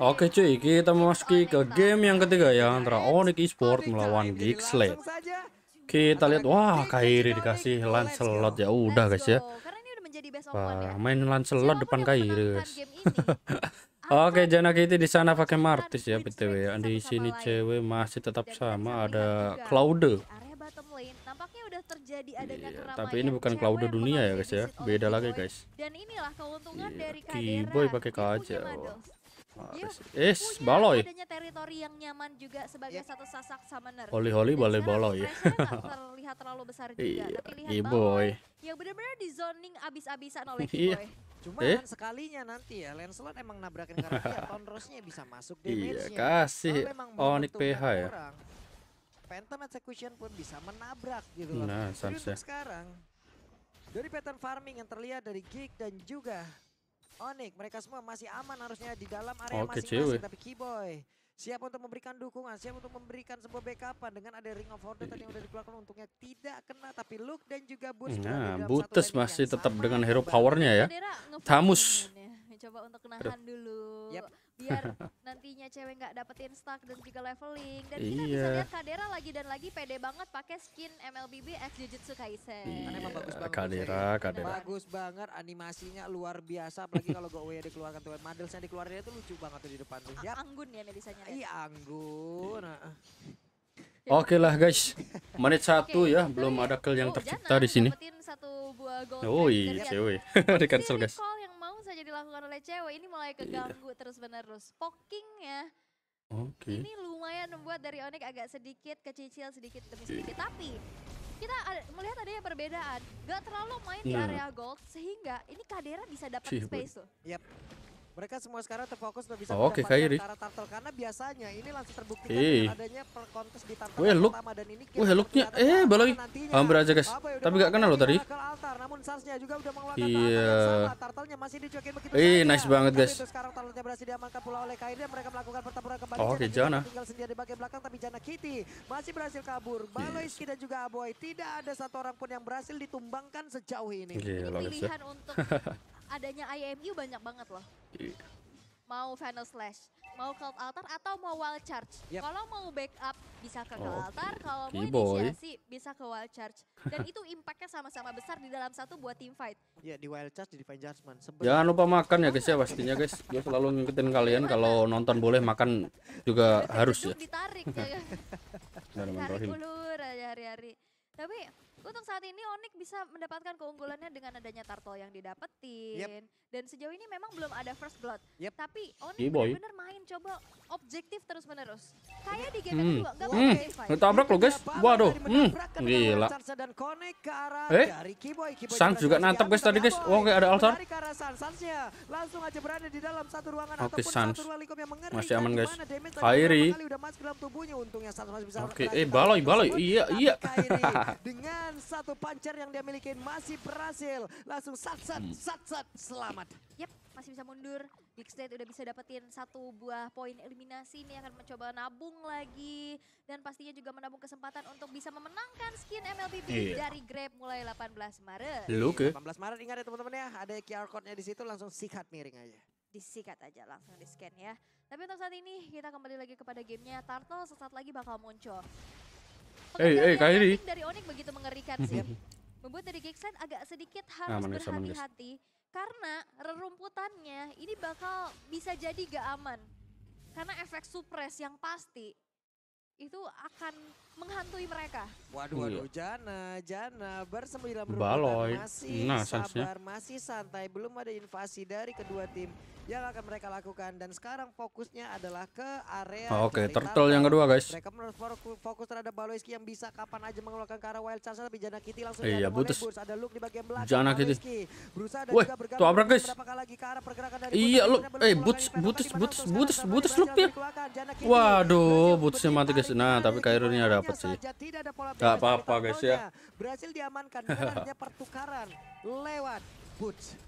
Oke cuy, kita memasuki ke game yang ketiga ya antara Onyx Esport melawan Geekslate. Kita lihat, wah Kairi dikasih Lancelot ya, udah guys ya. Wah, ya. main Lancelot depan Kairi guys. Oke, Jana Kitty di sana pakai Martis ya btw. Di sini cewek masih tetap sama ada Claude. Iya, tapi ini bukan Claude dunia ya guys ya, beda lagi guys. Dan inilah keuntungan iya, dari Kiboy pakai kaca. Iya, Is, baloi. Adanya teritori yang nyaman juga sebagai iya. satu sasak summoner. Holy holy iya, boleh baloi. terlihat terlalu besar juga, iya, tapi lihat boy. Yang benar-benar di zoning abis-abisan oleh Boy. Cuma eh? sekalinya nanti ya Lancelot emang nabrakin karena Tonrosnya bisa masuk damage-nya. Iya, kasih Onik PH ya. Orang, Phantom Execution pun bisa menabrak gitu loh. Nah, Jadi sekarang dari pattern farming yang terlihat dari Geek dan juga Onik. Mereka semua masih aman harusnya di dalam area masing-masing. Tapi Keyboy siap untuk memberikan dukungan, siap untuk memberikan sebuah backupan dengan ada Ring of Order tadi yang udah dikeluarkan untungnya tidak kena tapi Luke dan juga Boots. Nah, Boots masih tetap dengan hero powernya ya. Tamus. Coba untuk nahan dulu biar nantinya cewek nggak dapetin stack dan juga leveling dan iya. bisa lihat Kadera lagi dan lagi pede banget pakai skin MLBB X Jujutsu Kaisen. Iya. Karena bagus banget. Kadera, Kadera. Bagus banget animasinya luar biasa apalagi kalau gue ya dikeluarkan tuh modelsnya dikeluarin itu lucu banget tuh di depan tuh. Ya. Anggun ya Melisanya. Ya? Iya anggun. Nah. Oke okay lah guys, menit satu okay. ya, belum ada kill yang oh, tercipta di sini. Satu buah oh iya, cewek, di cancel guys saja dilakukan oleh cewek ini mulai iya. keganggu iya. terus-menerus. Pokingnya okay. ini lumayan membuat dari onik agak sedikit kecicil sedikit demi sedikit. okay. Tapi kita ada, melihat adanya perbedaan. Gak terlalu main yeah. di iya. area gold sehingga ini Kadera bisa dapat space tuh. Yep. Mereka semua sekarang terfokus untuk bisa oh, okay, Kairi. turtle karena biasanya ini langsung terbukti adanya kontes di turtle Weh, look. pertama dan ini Weh, looknya eh baloi. Hampir aja guys. Tapi gak kenal loh tadi. iya. Eh, nice banget guys. sekarang turtle-nya berhasil diamankan pula oleh Kairi dan mereka oh, Oke, okay, Jana. Tinggal sendiri di bagian belakang tapi Jana Kitty masih berhasil kabur. Baloiski dan juga Aboy tidak ada satu orang pun yang berhasil ditumbangkan sejauh ini. Ini ya. Pilihan untuk adanya IMU banyak banget loh. Mau Final Slash, mau Cult Altar, atau mau Wild Charge. Yep. Kalau mau backup bisa ke Cult oh, Altar, kalau mau inisiasi bisa ke Wild Charge. Dan itu impactnya sama-sama besar di dalam satu buat team fight. Iya di Wild Charge, di Divine Judgment. Sebenernya... Jangan lupa makan ya guys ya pastinya guys. Gue selalu ngikutin kalian kalau nonton boleh makan juga harus ya. Ditarik ya. Tarik ulur hari-hari. Tapi untuk saat ini Onik bisa mendapatkan keunggulannya dengan adanya Tarto yang didapetin. Yep. Dan sejauh ini memang belum ada first blood. Yep. Tapi Onik hey iya, benar-benar main coba objektif terus-menerus. Kayak di game hmm. hmm. hmm. kedua, gak hmm. pakai Ditabrak loh guys. Waduh. Hmm. Gila. Eh? Sans juga nantap guys tadi guys. Wah, oh, kayak ada altar. Langsung aja berada di dalam satu ruangan Oke, Sans. Masih aman guys. Kairi. Oke, okay. eh baloi baloi. Iya, iya. satu pancer yang dia miliki masih berhasil. Langsung sat-sat, sat-sat, hmm. selamat. Yap, masih bisa mundur. Big State udah bisa dapetin satu buah poin eliminasi. Ini akan mencoba nabung lagi. Dan pastinya juga menabung kesempatan untuk bisa memenangkan skin MLBB yeah. dari Grab mulai 18 Maret. 18 iya, Maret ingat ya teman-teman ya. Ada QR code-nya di situ langsung sikat miring aja disikat aja langsung di scan ya. Tapi untuk saat ini kita kembali lagi kepada gamenya Turtle sesaat lagi bakal muncul eh, hei, eh, Kairi. Dari Onik begitu mengerikan sih. Hmm. Membuat dari Gexland agak sedikit nah, harus nah, berhati-hati karena rerumputannya ini bakal bisa jadi gak aman. Karena efek supres yang pasti itu akan menghantui mereka. Waduh, waduh, iya. Jana, Jana bersembunyi dalam Baloy. masih nah, sabar, masih santai, belum ada invasi dari kedua tim yang akan mereka lakukan dan sekarang fokusnya adalah ke area Oke, okay. turtle yang kedua, guys. Mereka fokus terhadap Baloyski yang bisa kapan aja mengeluarkan ke arah wild charge tapi Jana Kitty langsung iya, butus. ada look di bagian belakang. Jana Kitty. Berusaha dan Weh, juga abrak, guys. lagi ke arah pergerakan dari Iya, lu eh butus butus butus butus butus looknya. Waduh, butusnya mati guys. Nah, tapi Kairunya ada dapat sih. Tidak apa-apa guys ya. Berhasil diamankan hanya pertukaran lewat Boots.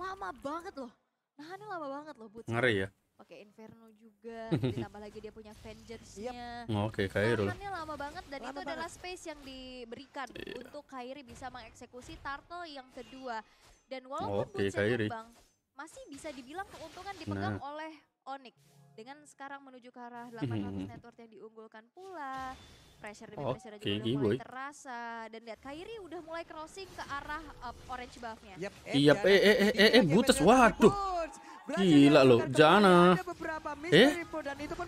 Lama banget loh. Nahannya lama banget loh Boots. Ngeri ya. Pakai Inferno juga, ditambah lagi dia punya Vengeance-nya. Yep. Oh, oke, okay, Kairi. Nahannya lama banget dan lama itu banget. adalah space yang diberikan yeah. untuk Kairi bisa mengeksekusi Turtle yang kedua. Dan walaupun okay, Boots yang bang, masih bisa dibilang keuntungan dipegang nah. oleh Onyx dengan sekarang menuju ke arah 800 network yang diunggulkan pula pressure demi oh, pressure okay, juga mulai boy. terasa dan lihat Kairi udah mulai crossing ke arah uh, orange buffnya. Yap, eh, iya, eh eh eh eh, eh butes waduh. Gila lo Jana. Eh,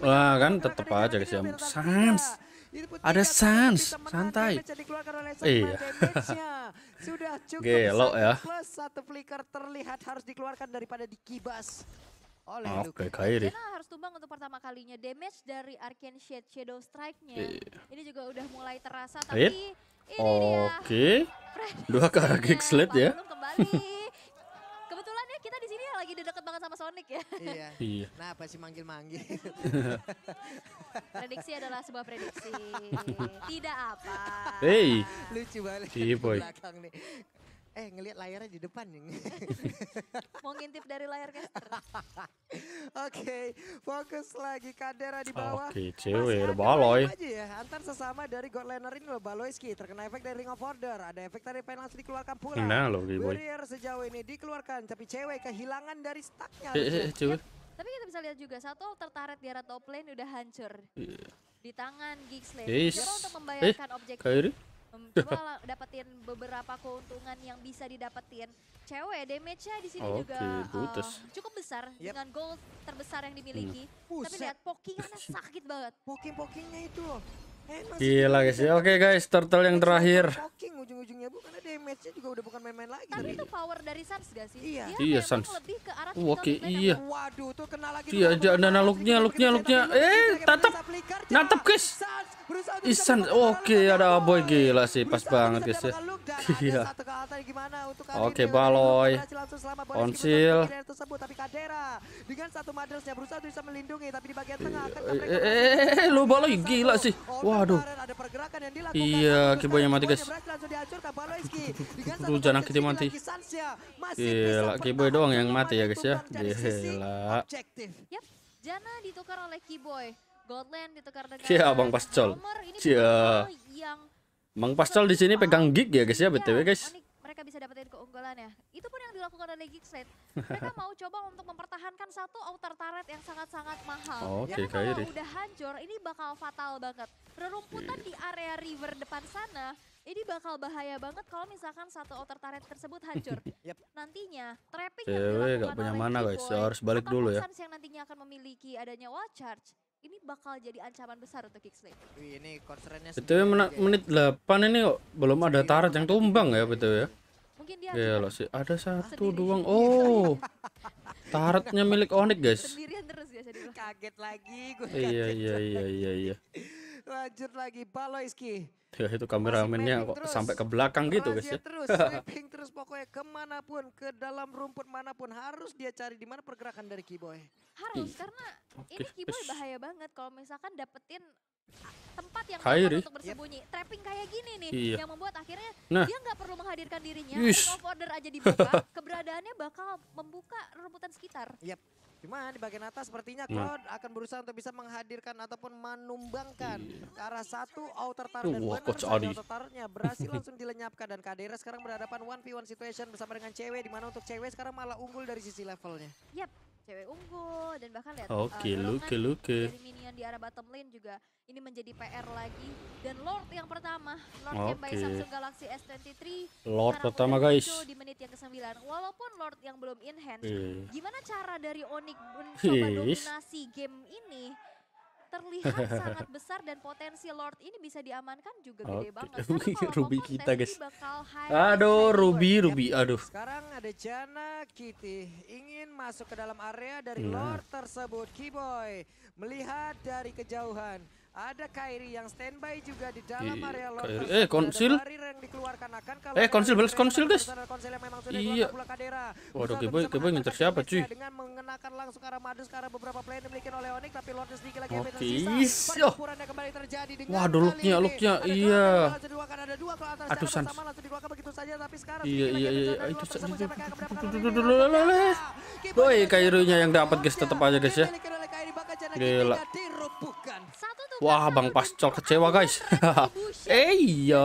wah kan tetap aja guys ya, Sams. Ada sans, santai. Iya. Sudah cukup. Gelo ya. Plus satu flicker terlihat harus dikeluarkan daripada dikibas oleh oh, Luke. Kairi. Karena harus tumbang untuk pertama kalinya. Damage dari Arcane Shade Shadow Strike-nya. Yeah. Ini juga udah mulai terasa tapi ini Oke. Dua Dua kaki slide ya. Kebetulan ya kita di sini lagi deket banget sama Sonic ya. Iya. iya. Nah, apa sih manggil-manggil? prediksi adalah sebuah prediksi. Tidak apa. Hey. Lucu banget. Si iya, boy. Belakang nih eh ngelihat layarnya di depan nih. Mau ngintip dari layar caster. Oke, fokus lagi Kadera di bawah. Oke, cewek baloi. Aja ya, antar sesama dari Godlaner ini loh Baloiski terkena efek dari Ring of Order, ada efek dari langsung dikeluarkan pula. Nah, loh, Warrior sejauh ini dikeluarkan tapi cewek kehilangan dari stacknya. Eh, eh, cewek. Tapi kita bisa lihat juga satu tertarik di arah top lane udah hancur. Iya. Di tangan Geekslay. Yes. untuk eh, membayarkan objek gue dapetin beberapa keuntungan yang bisa didapetin cewek damage-nya di sini okay, juga Uh, cukup besar yep. dengan gold terbesar yang dimiliki. Hmm. Tapi lihat pokingannya kan sakit banget. Poking-pokingnya itu Gila guys. Oke okay, guys, turtle yang terakhir. Shocking ujung-ujungnya Bu karena damage-nya juga udah bukan main-main lagi. Tapi itu power dari Sans gak sih? Iya. Dia iya Sans. oh, Oke, okay, iya. Waduh, tuh kena lagi. Iya, ada nana looknya, looknya, looknya. Eh, tatap. Natap guys. Isan, oke okay, ada boy gila sih, pas banget guys ya. Iya. Oke, okay, Baloy. Onsil. Eh, lu Baloy gila sih. Wah, Waduh. Iya, kibonya mati guys. Tuh jangan kita mati. Gila, kiboy doang yang mati ya guys ya. Gila. Jana ditukar oleh kiboy. Godland ditukar dengan Iya, Bang Pascol. Iya. Bang Pascol di sini pegang gig ya guys ya, iya, BTW ya, guys mereka bisa dapetin keunggulan ya. Itu pun yang dilakukan oleh Geekslate. Mereka mau coba untuk mempertahankan satu outer turret yang sangat-sangat mahal. Oh, okay, Karena kalau deh. udah hancur, ini bakal fatal banget. Rerumputan yeah. di iya. area river depan sana, ini bakal bahaya banget kalau misalkan satu outer turret tersebut hancur. yep. Nantinya, trapping yang dilakukan gak punya oleh mana guys, harus balik dulu ya. yang nantinya akan memiliki adanya wall charge, ini bakal jadi ancaman besar untuk Kickslate. Ini concernnya BTW ya. menit 8 ini kok belum ada turret yang tumbang ya betul ya mungkin dia iya, loh sih ada satu doang iya, iya. oh taratnya milik Onik guys. Sendirian terus ya jadi Kaget lagi gue. iya iya iya iya iya. Lanjut lagi Paloiski. Ya itu kameramennya kok terus. sampai ke belakang gitu guys ya. Terus terus pokoknya kemanapun ke dalam rumput manapun harus dia cari di mana pergerakan dari Kiboy. Harus hmm. karena okay. ini Kiboy bahaya banget kalau misalkan dapetin tempat yang Kairi. untuk bersembunyi. Yep. Trapping kayak gini nih iya. yang membuat akhirnya nah. dia nggak perlu menghadirkan dirinya. order aja dibuka, keberadaannya bakal membuka rumputan sekitar. Yep. Cuma di bagian atas sepertinya nah. Cloud akan berusaha untuk bisa menghadirkan ataupun menumbangkan iya. ke arah satu outer tower dan Wah, outer berhasil langsung dilenyapkan dan Kadera sekarang berhadapan 1v1 situation bersama dengan cewek di mana untuk cewek sekarang malah unggul dari sisi levelnya. Yap, cewek unggul dan bahkan lihat Oke, okay, eh, luke luke. minion di arah bottom lane juga ini menjadi PR lagi dan Lord yang pertama, Lord okay. yang by Samsung Galaxy S23. Lord pertama guys. Di menit yang ke-9. Walaupun Lord yang belum in hand, Okay. Iya. gimana cara dari Onyx mencoba dominasi game ini? terlihat sangat besar dan potensi Lord ini bisa diamankan juga gede okay. banget. Karena Ruby kita guys. Aduh Ruby ya. Ruby aduh. Sekarang ada Jana Kitty ingin masuk ke dalam area dari hmm. Lord tersebut. Keyboy melihat dari kejauhan ada Kairi yang standby juga di dalam Iyi, area Kairi. Eh, konsil. Eh, konsil balas konsil, guys. Iya. Waduh, Geboy, Geboy ngincer siapa, cuy? Dengan mengenakan langsung arah Madu sekarang beberapa play dimiliki oleh Onyx tapi Lord sedikit lagi tersisa. kembali terjadi dengan Waduh, looknya, looknya, iya. Aduh, Sans. Iya, iya, iya, itu Sans. Boy, Kairunya yang dapat, guys, tetap aja, guys ya. Gila. Wah, Bang Pascol kecewa, guys. eh, iya,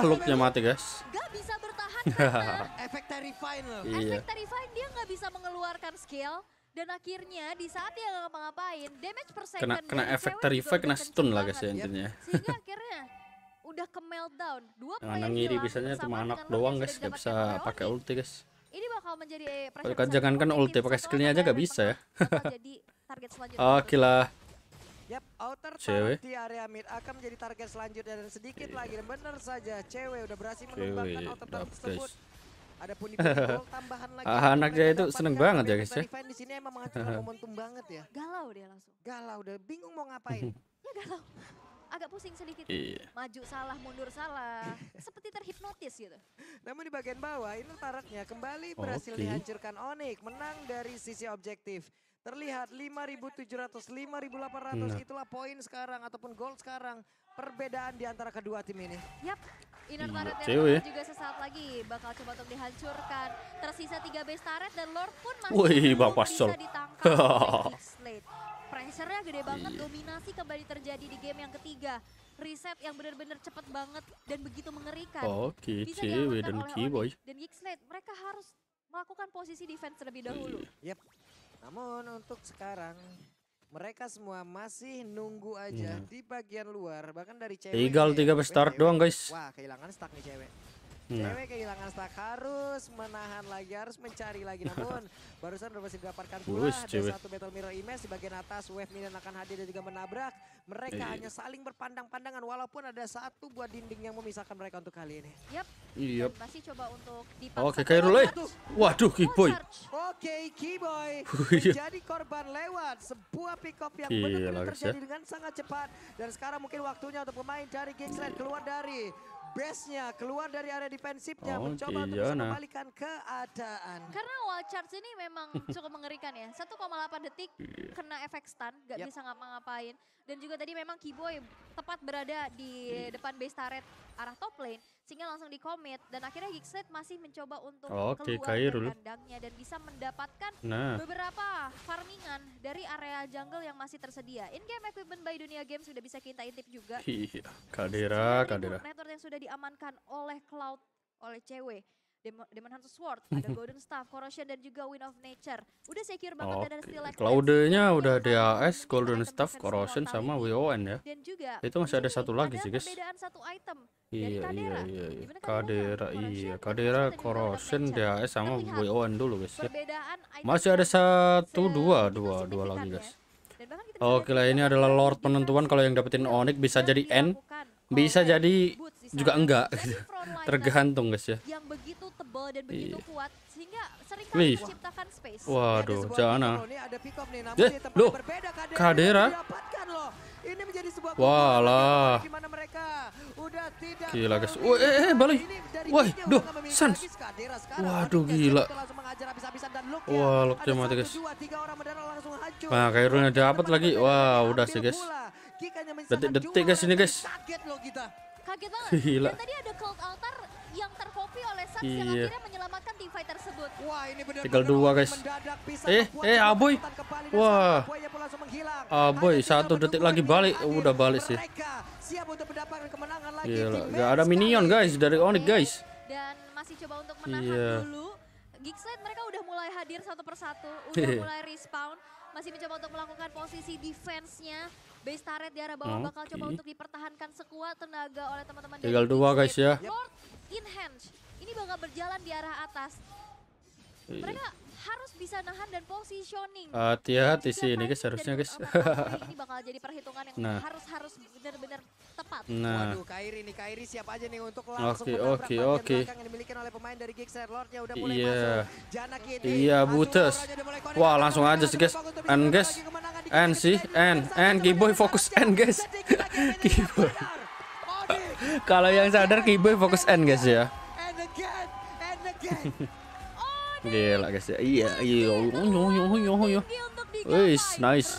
looknya mati, guys. Gak bisa bertahan. Kan, efek terrifying loh. Iya. Efek terrifying dia nggak bisa mengeluarkan skill dan akhirnya di saat dia nggak ngapa-ngapain, damage per second kena kena efek terrifying kena stun lah guys ya intinya. Sehingga akhirnya udah ke meltdown. Dua nah, yang ngiri bisanya cuma anak doang guys, nggak bisa pakai ulti guys. Ini bakal menjadi pressure. Jangankan ulti pakai skillnya aja nggak kan? bisa ya. Oke ah, lah. Yap, outer cewek. di area mid akan menjadi target selanjutnya dan sedikit yeah. lagi dan benar saja cewek udah berhasil menumbangkan outer target tersebut. Ada pun tambahan lagi. Ah, anak jaya itu seneng banget ya guys ya. di sini emang menghancurkan momentum banget ya. Galau dia langsung. Galau udah bingung mau ngapain. ya galau agak pusing sedikit. Iya. Maju salah, mundur salah. Seperti terhipnotis gitu. Namun di bagian bawah ini taraknya kembali berhasil okay. dihancurkan Onik. Menang dari sisi objektif. Terlihat 5.700, 5.800 nah. itulah poin sekarang ataupun gold sekarang perbedaan di antara kedua tim ini. Yap, inner turret ya. juga sesaat lagi bakal coba untuk dihancurkan. Tersisa tiga base turret dan Lord pun masih Wih, bisa ditangkap. pressure-nya gede banget, iya. dominasi kembali terjadi di game yang ketiga. Reset yang benar-benar cepat banget dan begitu mengerikan. Oke, okay, Cewe dan Kiboy. Dan Gixlade, mereka harus melakukan posisi defense terlebih iya. dahulu. Yep. Namun untuk sekarang mereka semua masih nunggu aja iya. di bagian luar bahkan dari cewek. Tinggal tiga besar doang guys. Wah kehilangan stack nih cewek. Nah. Cewek kehilangan stak harus menahan lagi, harus mencari lagi. Namun barusan udah masih didapatkan pula ada satu battle mirror image di bagian atas. Wave minion akan hadir dan juga menabrak. Mereka e. hanya saling berpandang-pandangan walaupun ada satu buah dinding yang memisahkan mereka untuk kali ini. Yap. Yep. Iya. masih coba untuk dipaksa. Oke, okay, Kairulai. Eh. Waduh, Kiboy. Oke, okay, Keyboy. Iya. Jadi korban lewat sebuah pick up yang benar-benar ya. terjadi ya. dengan sangat cepat. Dan sekarang mungkin waktunya untuk pemain dari Kingsland keluar dari Base nya keluar dari area defensifnya oh, mencoba untuk iya, bisa nah. membalikan keadaan. Karena wall charge ini memang cukup mengerikan ya. 1,8 detik iya. kena efek stun, gak yep. bisa ngapa-ngapain. Dan juga tadi memang Kiboy tepat berada di iya. depan base turret arah top lane sehingga langsung di dikomit dan akhirnya Gigslade masih mencoba untuk oh, okay, keluar dari kandangnya dan bisa mendapatkan nah. beberapa farmingan dari area jungle yang masih tersedia. In game equipment by Dunia Games sudah bisa kita intip juga. Iya, Kadera, Kadera. Network yang sudah diamankan oleh Cloud oleh cewek Demon, Demon Hunter Sword, ada Golden Staff, Corrosion dan juga Wind of Nature. Udah secure banget okay. dan ada Steel Cloudenya udah DAS, Golden Staff, Corrosion sama WON ya. Dan juga itu masih ada satu lagi sih, guys. Perbedaan satu item. Iya, iya, iya, iya. Kadera, iya. iya. Kadera, Corrosion, iya. DAS sama WON dulu, guys ya. Masih ada satu, dua, dua, dua lagi, ya. guys. Oke lah, ini adalah Lord penentuan kalau yang dapetin Onyx bisa jadi N, bisa jadi juga enggak gitu. tergantung guys ya yang begitu tebal dan begitu iya. kuat sehingga sering kali menciptakan space waduh jana ah. eh loh kadera ini menjadi sebuah walah gimana mereka udah tidak gila guys wah eh, eh balik woi duh sans waduh gila wah loknya mati guys nah kairulnya dapat lagi wah udah sih guys detik-detik guys ini guys kaget banget. Gila. Dan tadi ada cult altar yang terkopi oleh Sans yang iya. akhirnya menyelamatkan tim fight tersebut. Wah, ini benar Tinggal dua, guys. Eh, eh, Aboy. Wah. Aboy, satu detik lagi balik. udah balik sih. Siap untuk mendapatkan kemenangan lagi. Gila, gak ada minion, guys, dari Onyx, guys. Dan masih coba untuk menahan iya. dulu. Gigslide mereka udah mulai hadir satu persatu, udah iya. mulai respawn, masih mencoba untuk melakukan posisi defense-nya. Base turret di arah bawah okay. bakal coba untuk dipertahankan sekuat tenaga oleh teman-teman. Tinggal dua guys ya. In hand. Ini bakal berjalan di arah atas. Iya. Mereka harus bisa nahan dan positioning. Hati-hati sih ini guys harusnya guys. ini bakal jadi perhitungan yang nah. harus harus benar-benar tepat. Nah. Waduh, Kairi nih Kairi siap aja nih untuk langsung Oke, oke, oke. yang dimiliki oleh pemain dari Gixer Lordnya udah mulai yeah. masuk. Janaki ini. Iya, Butes. Wah, langsung aja sih guys. And guys. And sih, and and Kiboy fokus and guys. Kiboy. Kalau yang sadar Kiboy fokus and guys ya. And again, and again. Gila guys ya. Iya, iya. Yo yo yo yo. Wis, nice.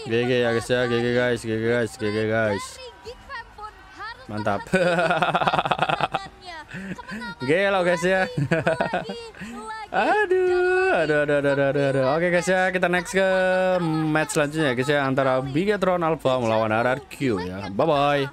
GG ya guys ya, GG guys, GG guys, GG guys. Mantap. Gila guys ya. aduh, aduh, aduh, aduh, aduh, aduh, Oke guys ya, kita next ke match selanjutnya guys ya antara Bigetron Alpha melawan RRQ ya. Bye bye.